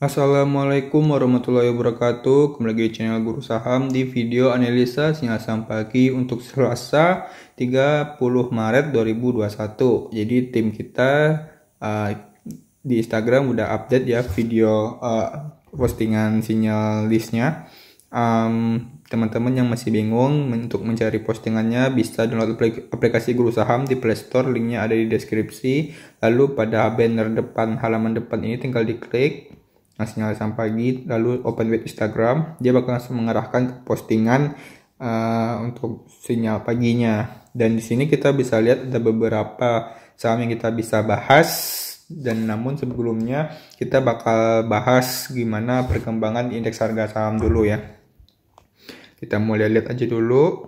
Assalamualaikum warahmatullahi wabarakatuh Kembali lagi di channel Guru Saham Di video analisa sinyal saham pagi Untuk Selasa 30 Maret 2021 Jadi tim kita uh, Di Instagram udah update ya Video uh, postingan sinyal listnya teman Teman-teman yang masih bingung Untuk mencari postingannya Bisa download aplikasi Guru Saham Di Playstore Linknya ada di deskripsi Lalu pada banner depan Halaman depan ini tinggal diklik sinyal sampai pagi lalu open web Instagram dia bakal langsung mengarahkan ke postingan uh, untuk sinyal paginya dan di sini kita bisa lihat ada beberapa saham yang kita bisa bahas dan namun sebelumnya kita bakal bahas gimana perkembangan indeks harga saham dulu ya kita mulai lihat aja dulu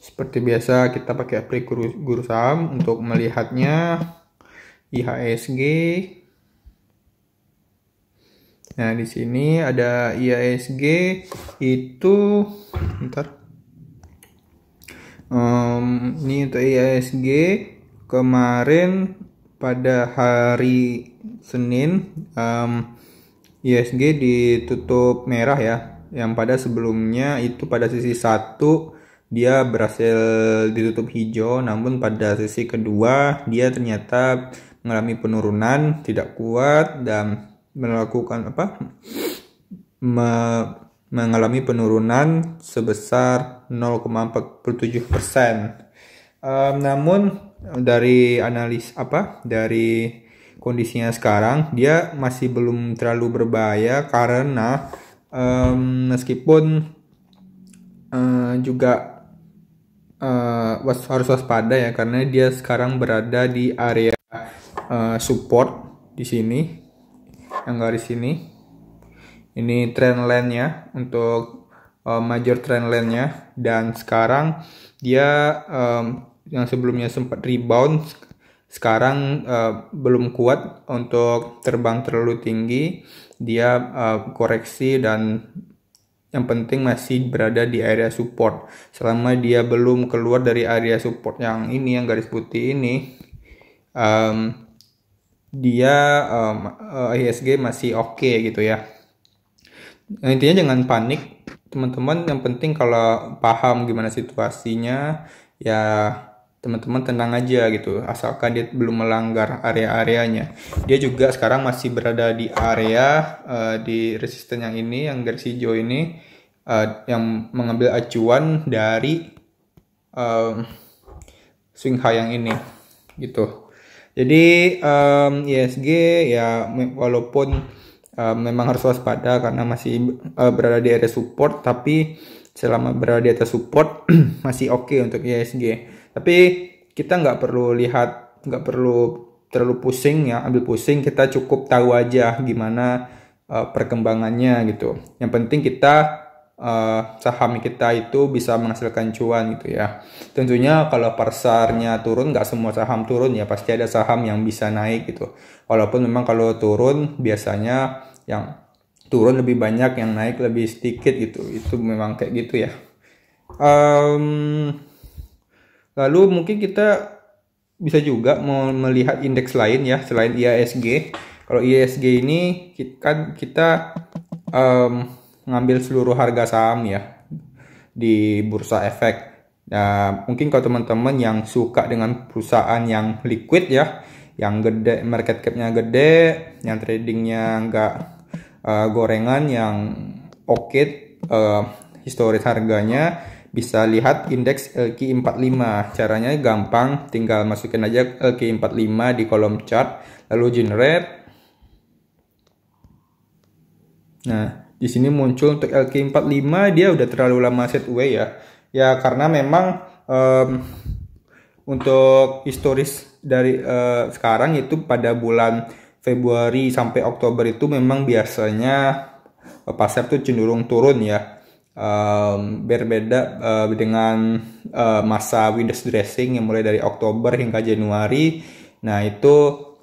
seperti biasa kita pakai aplikasi guru, guru saham untuk melihatnya IHSG Nah, di sini ada IASG itu ntar um, ini untuk IASG kemarin pada hari Senin um, ISG ditutup merah ya yang pada sebelumnya itu pada sisi satu dia berhasil ditutup hijau namun pada sisi kedua dia ternyata mengalami penurunan tidak kuat dan melakukan apa me, mengalami penurunan sebesar 0,47 persen. Um, namun dari analis apa dari kondisinya sekarang dia masih belum terlalu berbahaya karena um, meskipun uh, juga uh, harus waspada ya karena dia sekarang berada di area uh, support di sini yang garis ini ini trend line-nya untuk uh, major trend line-nya dan sekarang dia um, yang sebelumnya sempat rebound sekarang uh, belum kuat untuk terbang terlalu tinggi dia uh, koreksi dan yang penting masih berada di area support selama dia belum keluar dari area support yang ini yang garis putih ini um, dia um, uh, eh, ISG masih oke okay, gitu ya. Nah, intinya jangan panik teman-teman. Yang penting kalau paham gimana situasinya ya teman-teman tenang aja gitu asalkan dia belum melanggar area-areanya dia juga sekarang masih berada di area uh, di resisten yang ini yang garis hijau ini uh, yang mengambil acuan dari uh, swing high yang ini gitu jadi um, ISG ya walaupun um, memang harus waspada karena masih uh, berada di area support tapi selama berada di atas support masih oke okay untuk ISG. Tapi kita nggak perlu lihat nggak perlu terlalu pusing ya ambil pusing kita cukup tahu aja gimana uh, perkembangannya gitu. Yang penting kita uh, saham kita itu bisa menghasilkan cuan gitu ya. Tentunya kalau pasarnya turun nggak semua saham turun ya pasti ada saham yang bisa naik gitu. Walaupun memang kalau turun biasanya yang turun lebih banyak yang naik lebih sedikit gitu. Itu memang kayak gitu ya. Um, lalu mungkin kita bisa juga mau melihat indeks lain ya selain IASG. Kalau IASG ini kan kita um, ngambil seluruh harga saham ya di bursa efek. Nah, mungkin kalau teman-teman yang suka dengan perusahaan yang liquid ya, yang gede market capnya gede, yang tradingnya nggak uh, gorengan, yang oke okay, uh, eh, historis harganya bisa lihat indeks LQ45 caranya gampang tinggal masukin aja LQ45 di kolom chart lalu generate nah di sini muncul untuk LK45 dia udah terlalu lama set away ya. Ya karena memang um, untuk historis dari uh, sekarang itu pada bulan Februari sampai Oktober itu memang biasanya eh, pasar tuh cenderung turun ya. Um, berbeda uh, dengan uh, masa windows dressing yang mulai dari Oktober hingga Januari. Nah, itu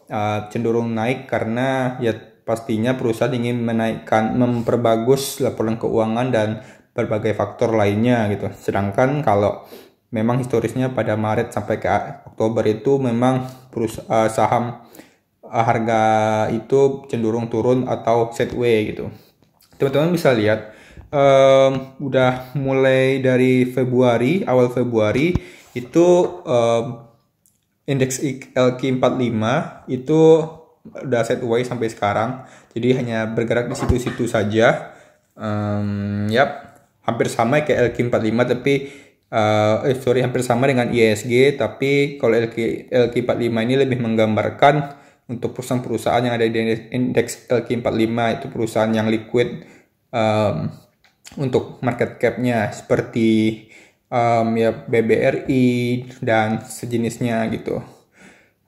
uh, cenderung naik karena ya Pastinya perusahaan ingin menaikkan, memperbagus laporan keuangan dan berbagai faktor lainnya gitu. Sedangkan kalau memang historisnya pada Maret sampai ke Oktober itu memang perusahaan eh, saham eh, harga itu cenderung turun atau sideways gitu. Teman-teman bisa lihat um, udah mulai dari Februari awal Februari itu um, indeks lq 45 itu udah set away sampai sekarang. Jadi hanya bergerak di situ-situ saja. Um, yap, hampir sama kayak LQ45 tapi uh, eh, sorry hampir sama dengan ISG tapi kalau LQ, LQ45 ini lebih menggambarkan untuk perusahaan-perusahaan yang ada di indeks LQ45 itu perusahaan yang liquid um, untuk market capnya seperti um, ya BBRI dan sejenisnya gitu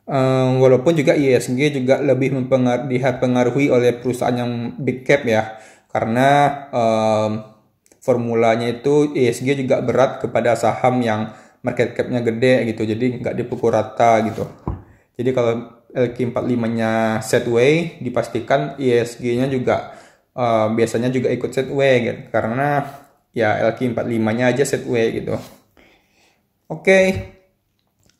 um, walaupun juga ISG iya juga lebih dipengaruhi oleh perusahaan yang big cap ya karena um, formulanya itu ISG iya juga berat kepada saham yang market capnya gede gitu jadi nggak dipukul rata gitu jadi kalau LQ45 nya set way, dipastikan ISG iya nya juga um, biasanya juga ikut set way gitu karena ya LQ45 nya aja set way gitu oke okay.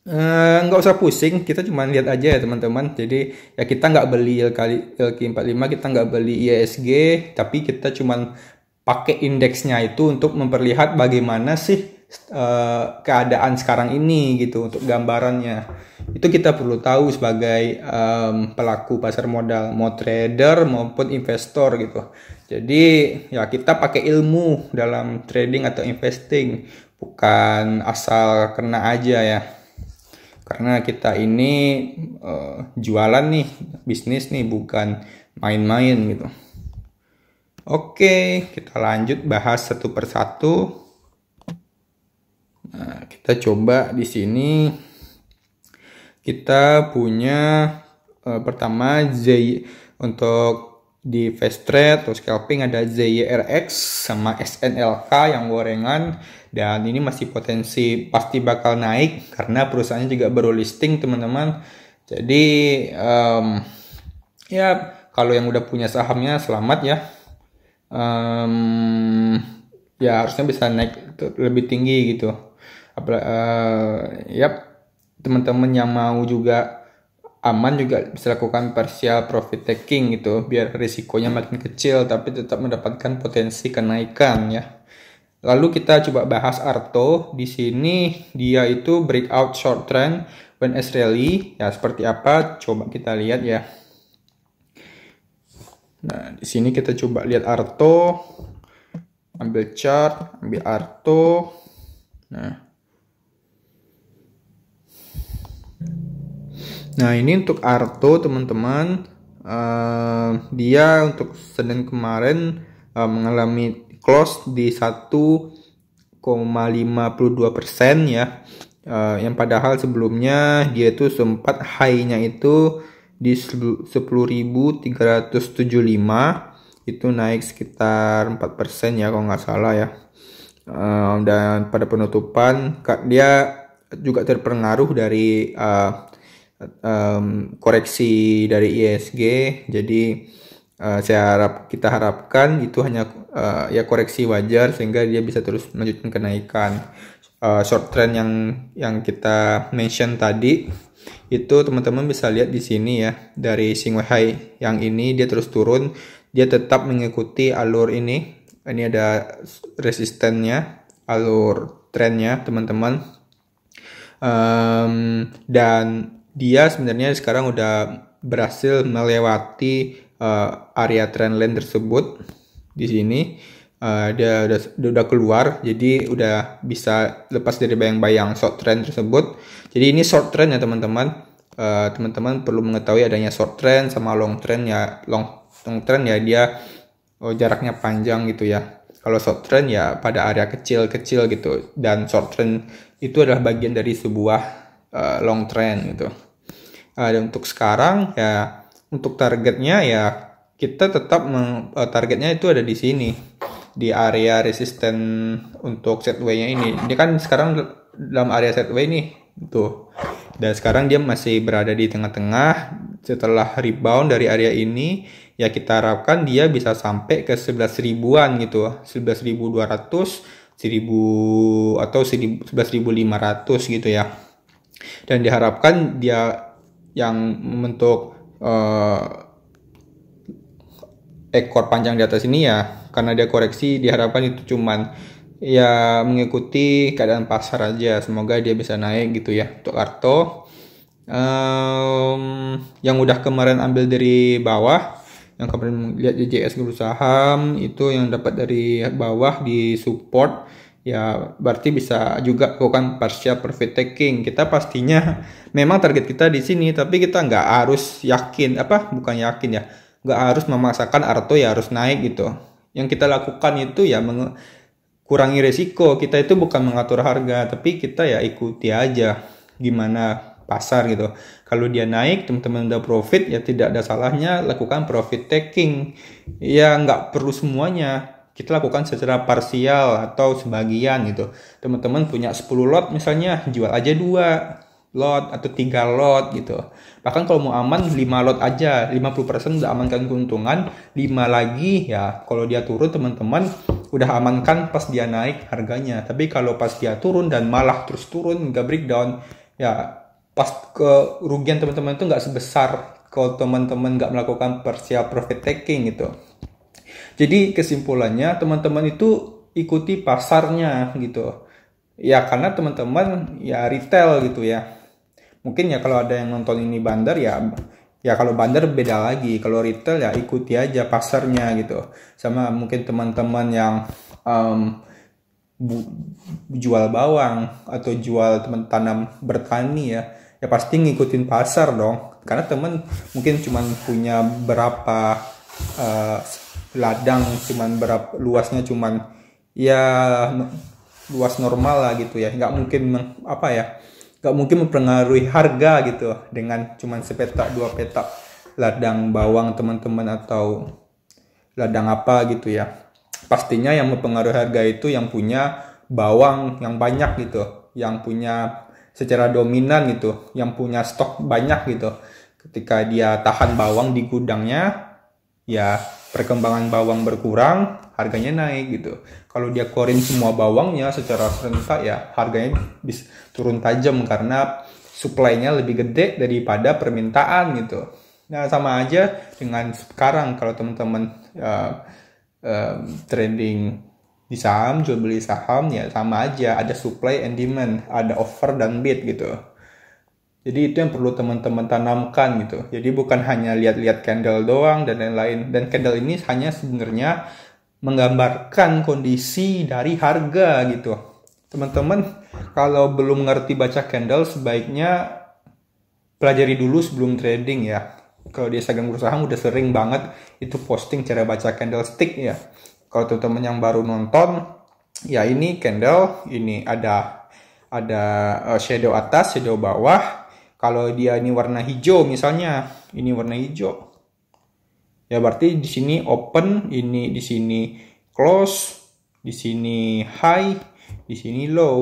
Eh, nggak uh, usah pusing kita cuma lihat aja ya teman-teman jadi ya kita nggak beli LQ45 kita nggak beli ISG tapi kita cuma pakai indeksnya itu untuk memperlihat bagaimana sih uh, keadaan sekarang ini gitu untuk gambarannya itu kita perlu tahu sebagai um, pelaku pasar modal mau trader maupun investor gitu jadi ya kita pakai ilmu dalam trading atau investing bukan asal kena aja ya karena kita ini uh, jualan nih bisnis nih bukan main-main gitu oke kita lanjut bahas satu persatu nah kita coba di sini kita punya uh, pertama Z untuk di fast trade atau scalping ada ZYRX sama SNLK yang gorengan dan ini masih potensi pasti bakal naik karena perusahaannya juga baru listing teman-teman jadi um, ya kalau yang udah punya sahamnya selamat ya um, ya harusnya bisa naik lebih tinggi gitu Apal uh, eh, yap teman-teman yang mau juga aman juga bisa lakukan partial profit taking gitu biar risikonya makin kecil tapi tetap mendapatkan potensi kenaikan ya Lalu kita coba bahas Arto. Di sini dia itu breakout short trend when Israeli Ya seperti apa? Coba kita lihat ya. Nah, di sini kita coba lihat Arto. Ambil chart, ambil Arto. Nah. Nah, ini untuk Arto, teman-teman. Uh, dia untuk Senin kemarin uh, mengalami close di 1,52 persen ya uh, yang padahal sebelumnya dia itu sempat high-nya itu di 10.375 itu naik sekitar 4% persen ya kalau nggak salah ya Uh, dan pada penutupan dia juga terpengaruh dari uh, um, koreksi dari ISG jadi Eh, saya harap kita harapkan itu hanya uh, ya koreksi wajar sehingga dia bisa terus melanjutkan kenaikan uh, short trend yang yang kita mention tadi itu teman-teman bisa lihat di sini ya dari Shanghai yang ini dia terus turun dia tetap mengikuti alur ini ini ada resistennya alur trennya teman-teman um, dan dia sebenarnya sekarang udah berhasil melewati uh, area trend line tersebut di sini uh, dia udah, dia udah keluar jadi udah bisa lepas dari bayang-bayang short trend tersebut jadi ini short trend ya teman-teman eh, teman-teman uh, perlu mengetahui adanya short trend sama long trend ya long long trend ya dia oh, jaraknya panjang gitu ya kalau short trend ya pada area kecil-kecil gitu dan short trend itu adalah bagian dari sebuah uh, long trend gitu uh, dan untuk sekarang ya untuk targetnya ya kita tetap eh, targetnya itu ada di sini di area resisten untuk setway-nya ini. Dia kan sekarang dalam area setway nih tuh. Dan sekarang dia masih berada di tengah-tengah. Setelah rebound dari area ini, ya kita harapkan dia bisa sampai ke 11 ribuan gitu. 11.200, 1000 atau 11.500 gitu ya. Dan diharapkan dia yang membentuk uh, ekor panjang di atas ini ya karena dia koreksi diharapkan itu cuman ya mengikuti keadaan pasar aja semoga dia bisa naik gitu ya untuk Arto um, yang udah kemarin ambil dari bawah yang kemarin lihat JJS grup saham itu yang dapat dari bawah di support ya berarti bisa juga bukan partial profit taking kita pastinya memang target kita di sini tapi kita nggak harus yakin apa bukan yakin ya nggak harus memaksakan arto ya harus naik gitu yang kita lakukan itu ya mengurangi resiko kita itu bukan mengatur harga tapi kita ya ikuti aja gimana pasar gitu kalau dia naik teman-teman udah profit ya tidak ada salahnya lakukan profit taking ya nggak perlu semuanya kita lakukan secara parsial atau sebagian gitu. Teman-teman punya 10 lot misalnya, jual aja 2 lot atau 3 lot gitu. Bahkan kalau mau aman 5 lot aja, 50% udah amankan keuntungan, 5 lagi ya kalau dia turun teman-teman udah amankan pas dia naik harganya. Tapi kalau pas dia turun dan malah terus turun nggak breakdown ya pas ke rugian teman-teman itu nggak sebesar kalau teman-teman nggak melakukan parsial profit taking gitu. Jadi kesimpulannya teman-teman itu ikuti pasarnya gitu. Ya karena teman-teman ya retail gitu ya. Mungkin ya kalau ada yang nonton ini bandar ya ya kalau bandar beda lagi. Kalau retail ya ikuti aja pasarnya gitu. Sama mungkin teman-teman yang um, bu, jual bawang atau jual teman tanam bertani ya ya pasti ngikutin pasar dong karena teman mungkin cuma punya berapa uh, ladang cuman berapa luasnya cuman ya luas normal lah gitu ya nggak mungkin apa ya nggak mungkin mempengaruhi harga gitu dengan cuman sepetak dua petak ladang bawang teman-teman atau ladang apa gitu ya pastinya yang mempengaruhi harga itu yang punya bawang yang banyak gitu yang punya secara dominan gitu yang punya stok banyak gitu ketika dia tahan bawang di gudangnya ya perkembangan bawang berkurang harganya naik gitu kalau dia korin semua bawangnya secara serentak ya harganya bisa turun tajam karena suplainya lebih gede daripada permintaan gitu nah sama aja dengan sekarang kalau teman-teman uh, uh, trading di saham jual beli saham ya sama aja ada supply and demand ada offer dan bid gitu jadi itu yang perlu teman-teman tanamkan gitu. Jadi bukan hanya lihat-lihat candle doang dan lain-lain. Dan candle ini hanya sebenarnya menggambarkan kondisi dari harga gitu. Teman-teman kalau belum ngerti baca candle sebaiknya pelajari dulu sebelum trading ya. Kalau di Instagram Guru Saham udah sering banget itu posting cara baca candlestick ya. Kalau teman-teman yang baru nonton, ya ini candle, ini ada ada eh, shadow atas, shadow bawah, kalau dia ini warna hijau misalnya ini warna hijau ya berarti di sini open ini di sini close di sini high di sini low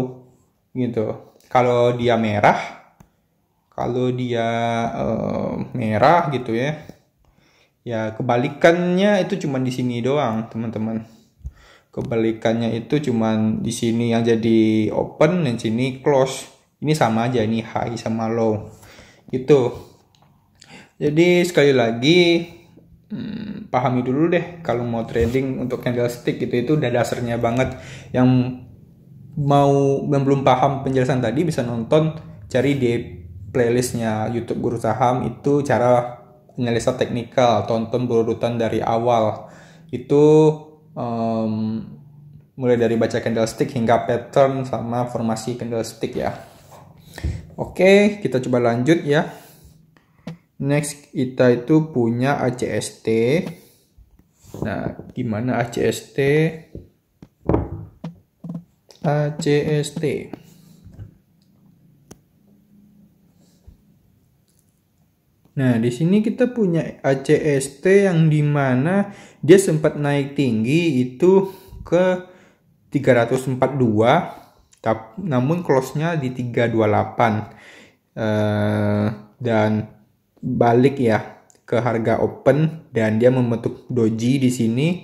gitu kalau dia merah kalau dia uh, merah gitu ya ya kebalikannya itu cuman di sini doang teman-teman kebalikannya itu cuman di sini yang jadi open dan sini close ini sama aja ini high sama low itu. jadi sekali lagi hmm, pahami dulu deh kalau mau trading untuk candlestick gitu itu udah dasarnya banget yang mau yang belum paham penjelasan tadi bisa nonton cari di playlistnya YouTube Guru Saham itu cara analisa teknikal tonton berurutan dari awal itu um, mulai dari baca candlestick hingga pattern sama formasi candlestick ya Oke, kita coba lanjut ya. Next kita itu punya ACST. Nah, gimana ACST? ACST. Nah, di sini kita punya ACST yang dimana dia sempat naik tinggi itu ke 342 Tap, namun close-nya di 328 uh, eh, dan balik ya ke harga open dan dia membentuk doji di sini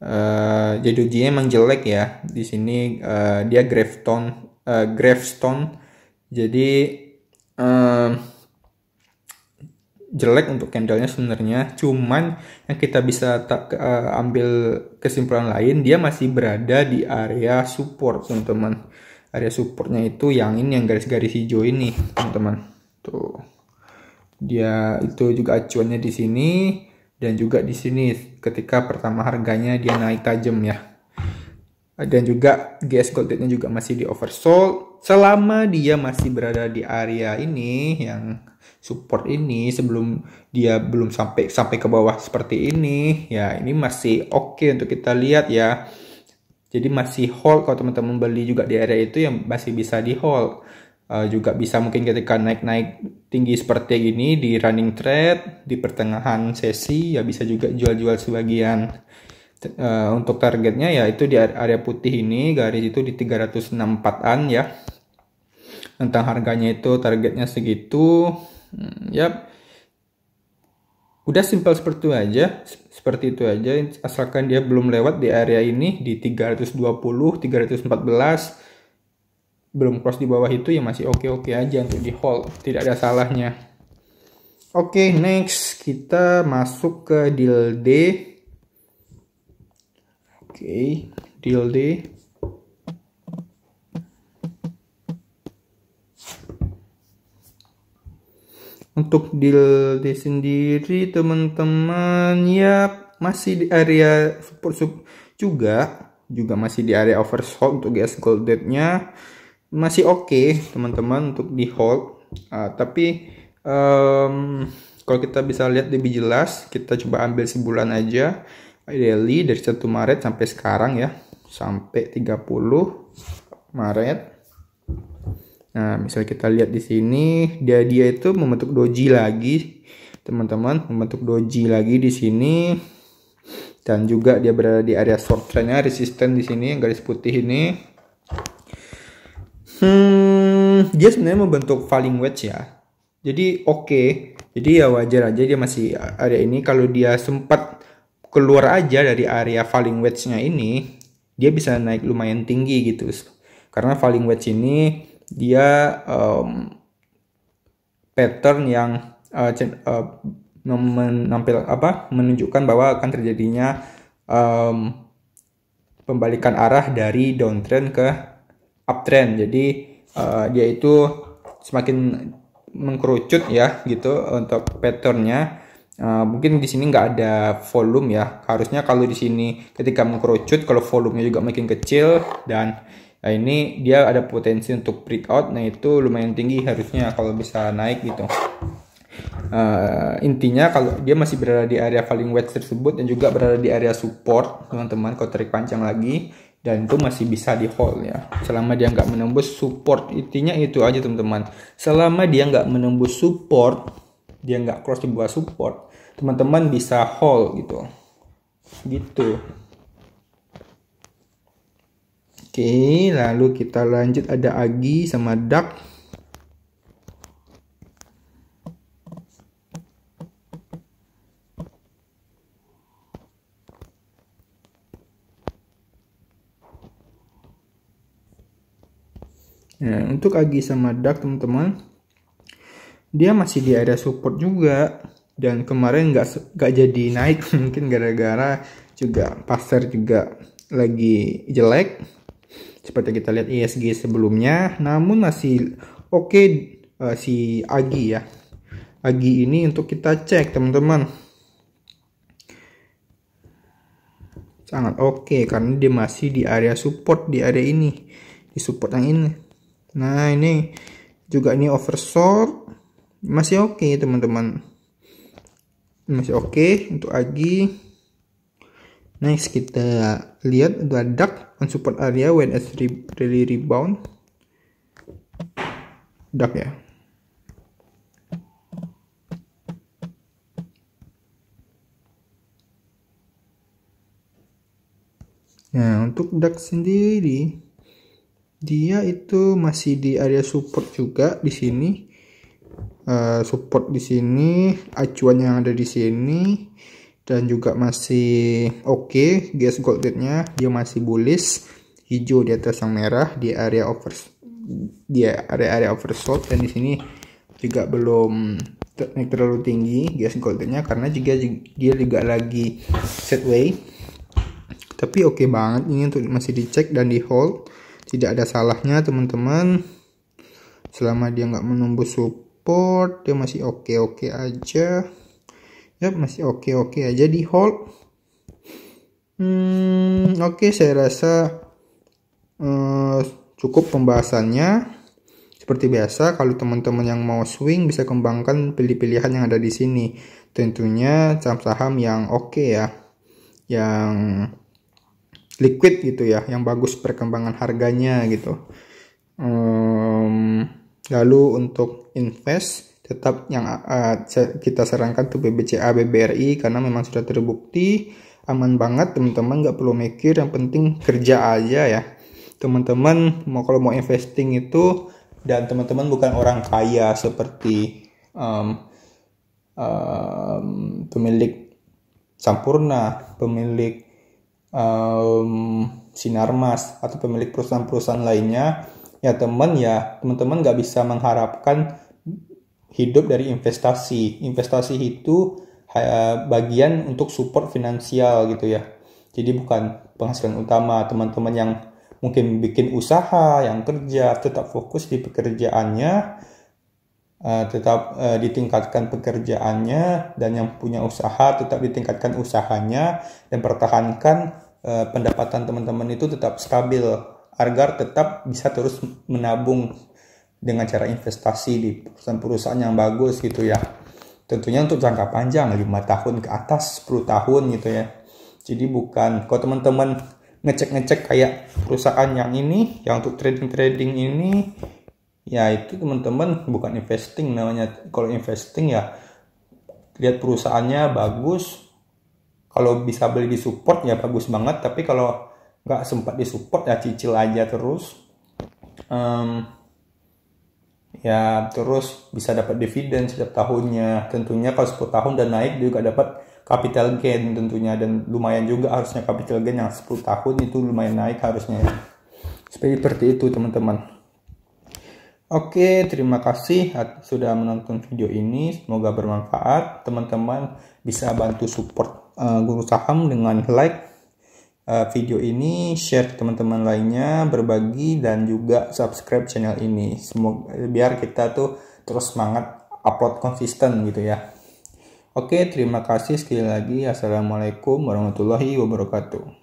uh, jadi dojinya emang jelek ya di sini uh, dia gravestone uh, gravestone jadi uh, jelek untuk candlenya sebenarnya cuman yang kita bisa tak, uh, ambil kesimpulan lain dia masih berada di area support teman-teman area supportnya itu yang ini yang garis-garis hijau ini teman-teman tuh dia itu juga acuannya di sini dan juga di sini ketika pertama harganya dia naik tajam ya dan juga GS Goldnya juga masih di oversold selama dia masih berada di area ini yang support ini sebelum dia belum sampai sampai ke bawah seperti ini ya ini masih oke okay untuk kita lihat ya jadi masih hold kalau teman-teman beli juga di area itu yang masih bisa di hold. Uh, juga bisa mungkin ketika naik-naik tinggi seperti ini di running trade di pertengahan sesi ya bisa juga jual-jual sebagian uh, untuk targetnya ya itu di area putih ini garis itu di 364an ya tentang harganya itu targetnya segitu hmm, yap udah simpel seperti itu aja seperti itu aja asalkan dia belum lewat di area ini di 320 314 belum cross di bawah itu ya masih oke-oke aja untuk di hold tidak ada salahnya oke okay, next kita masuk ke deal D oke okay, deal D untuk deal di sendiri teman-teman ya masih di area support sub juga juga masih di area oversold untuk gas nya masih oke okay, teman-teman untuk di hold uh, tapi um, kalau kita bisa lihat lebih jelas kita coba ambil sebulan aja daily dari 1 Maret sampai sekarang ya sampai 30 Maret Nah, misalnya kita lihat di sini, dia dia itu membentuk doji lagi, teman-teman, membentuk doji lagi di sini. Dan juga dia berada di area short trendnya resisten di sini garis putih ini. Hmm, dia sebenarnya membentuk falling wedge ya. Jadi oke, okay. jadi ya wajar aja dia masih area ini kalau dia sempat keluar aja dari area falling wedge-nya ini, dia bisa naik lumayan tinggi gitu. Karena falling wedge ini dia um, pattern yang uh, menampil apa menunjukkan bahwa akan terjadinya um, pembalikan arah dari downtrend ke uptrend. Jadi uh, dia itu semakin mengkerucut ya gitu untuk patternnya. Uh, mungkin di sini nggak ada volume ya. Harusnya kalau di sini ketika mengkerucut, kalau volumenya juga makin kecil dan Nah, ini dia ada potensi untuk breakout, Nah, itu lumayan tinggi harusnya kalau bisa naik gitu. Uh, intinya kalau dia masih berada di area falling wedge tersebut dan juga berada di area support, teman-teman kalau tarik panjang lagi dan itu masih bisa di hold ya. Selama dia nggak menembus support, intinya itu aja teman-teman. Selama dia nggak menembus support, dia nggak cross di bawah support, teman-teman bisa hold gitu. Gitu. Oke, lalu kita lanjut ada Agi sama Dak. Nah, untuk Agi sama Dak teman-teman, dia masih di area support juga dan kemarin nggak nggak jadi naik mungkin gara-gara juga pasar juga lagi jelek seperti kita lihat ISG e sebelumnya namun masih oke okay, uh, eh, si Agi ya Agi ini untuk kita cek teman-teman sangat oke okay, karena dia masih di area support di area ini di support yang ini nah ini juga ini oversold masih oke okay, teman-teman masih oke okay untuk Agi Next kita lihat ada duck on support area when it's re really rebound. Duck ya. Nah, untuk duck sendiri dia itu masih di area support juga di sini. Uh, support di sini, acuan yang ada di sini dan juga masih oke okay. gas gold rate-nya dia masih bullish hijau di atas yang merah di area over di area area oversold dan di sini juga belum naik terlalu tinggi gas gold rate-nya karena juga dia juga lagi sideways tapi oke okay banget ini untuk masih dicek dan di hold tidak ada salahnya teman-teman selama dia nggak menembus support dia masih oke-oke okay -okay aja ya masih oke oke aja di hold hmm, oke okay, saya rasa uh, cukup pembahasannya seperti biasa kalau teman-teman yang mau swing bisa kembangkan pilih-pilihan yang ada di sini tentunya saham-saham yang oke okay ya yang liquid gitu ya yang bagus perkembangan harganya gitu um, lalu untuk invest tetap yang uh, kita sarankan tuh BBCA BBRI karena memang sudah terbukti aman banget teman-teman nggak perlu mikir yang penting kerja aja ya teman-teman mau kalau mau investing itu dan teman-teman bukan orang kaya seperti um, um, pemilik Sampurna, pemilik um, Sinarmas atau pemilik perusahaan-perusahaan lainnya ya teman ya teman-teman nggak bisa mengharapkan hidup dari investasi. Investasi itu bagian untuk support finansial gitu ya. Jadi bukan penghasilan utama teman-teman yang mungkin bikin usaha, yang kerja, tetap fokus di pekerjaannya, tetap ditingkatkan pekerjaannya, dan yang punya usaha tetap ditingkatkan usahanya, dan pertahankan pendapatan teman-teman itu tetap stabil agar tetap bisa terus menabung dengan cara investasi di perusahaan-perusahaan yang bagus gitu ya. Tentunya untuk jangka panjang 5 tahun ke atas 10 tahun gitu ya. Jadi bukan kalau teman-teman ngecek-ngecek kayak perusahaan yang ini yang untuk trading-trading ini ya itu teman-teman bukan investing namanya. Kalau investing ya lihat perusahaannya bagus kalau bisa beli di support ya bagus banget tapi kalau nggak sempat di support ya cicil aja terus um, ya terus bisa dapat dividen setiap tahunnya tentunya kalau 10 tahun dan naik juga dapat capital gain tentunya dan lumayan juga harusnya capital gain yang 10 tahun itu lumayan naik harusnya seperti itu teman-teman Oke terima kasih sudah menonton video ini semoga bermanfaat teman-teman bisa bantu support uh, guru saham dengan like Eh, video ini, share ke teman-teman lainnya, berbagi dan juga subscribe channel ini. Semoga biar kita tuh terus semangat upload konsisten gitu ya. Oke, terima kasih sekali lagi. Assalamualaikum warahmatullahi wabarakatuh.